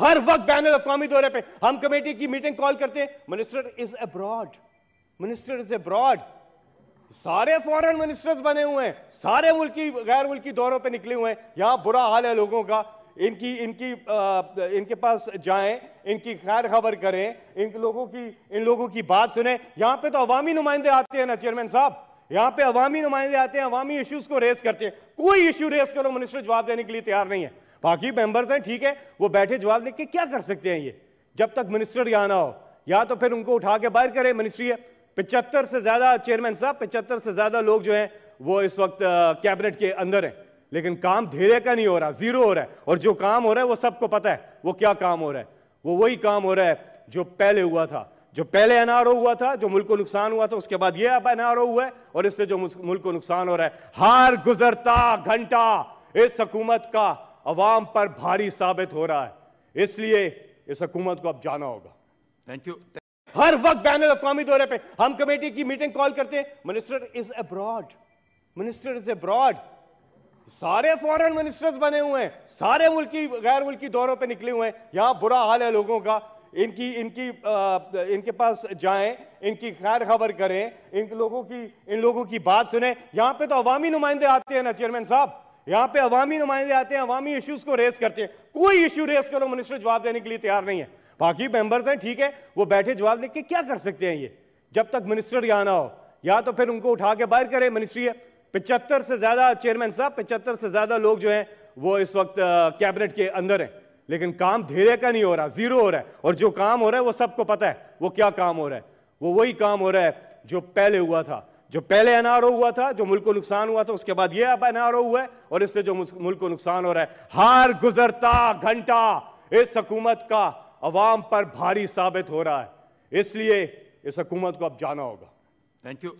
हर वक्त बैन अवी दौरे पे हम कमेटी की मीटिंग कॉल करते हैं minister is abroad minister is abroad सारे फॉरेन मिनिस्टर्स बने हुए हैं सारे मुल्की गैर मुल्की दौरों पे निकले हुए हैं यहां बुरा हाल है लोगों का इनकी इनकी आ, इनके पास जाएं इनकी खैर खबर करें इन लोगों की इन लोगों की बात सुने यहाँ पे तो अवामी नुमाइंदे आते हैं ना चेयरमैन साहब यहाँ पे अवामी नुमाइंदे आते हैं अवामी इश्यूज को रेस करते हैं कोई इश्यू रेस करो मिनिस्टर जवाब देने के लिए तैयार नहीं है बाकी मेंबर्स हैं ठीक है वो बैठे जवाब लेके क्या कर सकते हैं ये जब तक मिनिस्टर यहाँ ना हो या तो फिर उनको उठा के बाहर करें मिनिस्ट्री है पिचहत्तर से ज़्यादा चेयरमैन साहब पिचहत्तर से ज़्यादा लोग जो हैं वो इस वक्त कैबिनेट के अंदर हैं लेकिन काम धीरे का नहीं हो रहा जीरो हो रहा है और जो काम हो रहा है वो सबको पता है वो क्या काम हो रहा है वो वही काम हो रहा है जो पहले हुआ था जो पहले एनआरओ हुआ था जो मुल्क को नुकसान हुआ था उसके बाद ये अब एनआरओ हुआ है और इससे जो मुल्क को नुकसान हो रहा है हार गुजरता घंटा इस हकूमत का अवाम पर भारी साबित हो रहा है इसलिए इस हकूमत को अब जाना होगा थैंक यू हर वक्त बैन अवी दौरे पर हम कमेटी की मीटिंग कॉल करते हैं minister is abroad minister is abroad सारे फॉरेन मिनिस्टर्स बने हुए हैं सारे मुल्की गैर मुल्की दौरों पे निकले हुए हैं यहां बुरा हाल है लोगों का इनकी इनकी आ, इनके पास जाएं इनकी खैर खबर करें इन लोगों की इन लोगों की बात सुने यहाँ पे तो अवामी नुमाइंदे आते हैं ना चेयरमैन साहब यहाँ पे अवामी नुमाइंदे आते हैं अवामी इश्यूज को रेस करते हैं कोई इश्यू रेस करो मिनिस्टर जवाब देने के लिए तैयार नहीं है बाकी मेंबर्स हैं ठीक है वो बैठे जवाब देख के क्या कर सकते हैं ये जब तक मिनिस्टर यहाँ ना हो या तो फिर उनको उठा के बाहर करें मिनिस्ट्री पिचहत्तर से ज़्यादा चेयरमैन साहब पिचहत्तर से ज़्यादा लोग जो है वो इस वक्त कैबिनेट के अंदर है लेकिन काम धीरे का नहीं हो रहा जीरो हो रहा है और जो काम हो रहा है वो सबको पता है वो क्या काम हो रहा है वो वही काम हो रहा है जो पहले हुआ था जो पहले एनआरओ हुआ था जो मुल्क को नुकसान हुआ था उसके बाद ये अब एनआरओ हुआ है और इससे जो मुल्क को नुकसान हो रहा है हर गुजरता घंटा इस हकूमत का अवाम पर भारी साबित हो रहा है इसलिए इस हकूमत को अब जाना होगा थैंक यू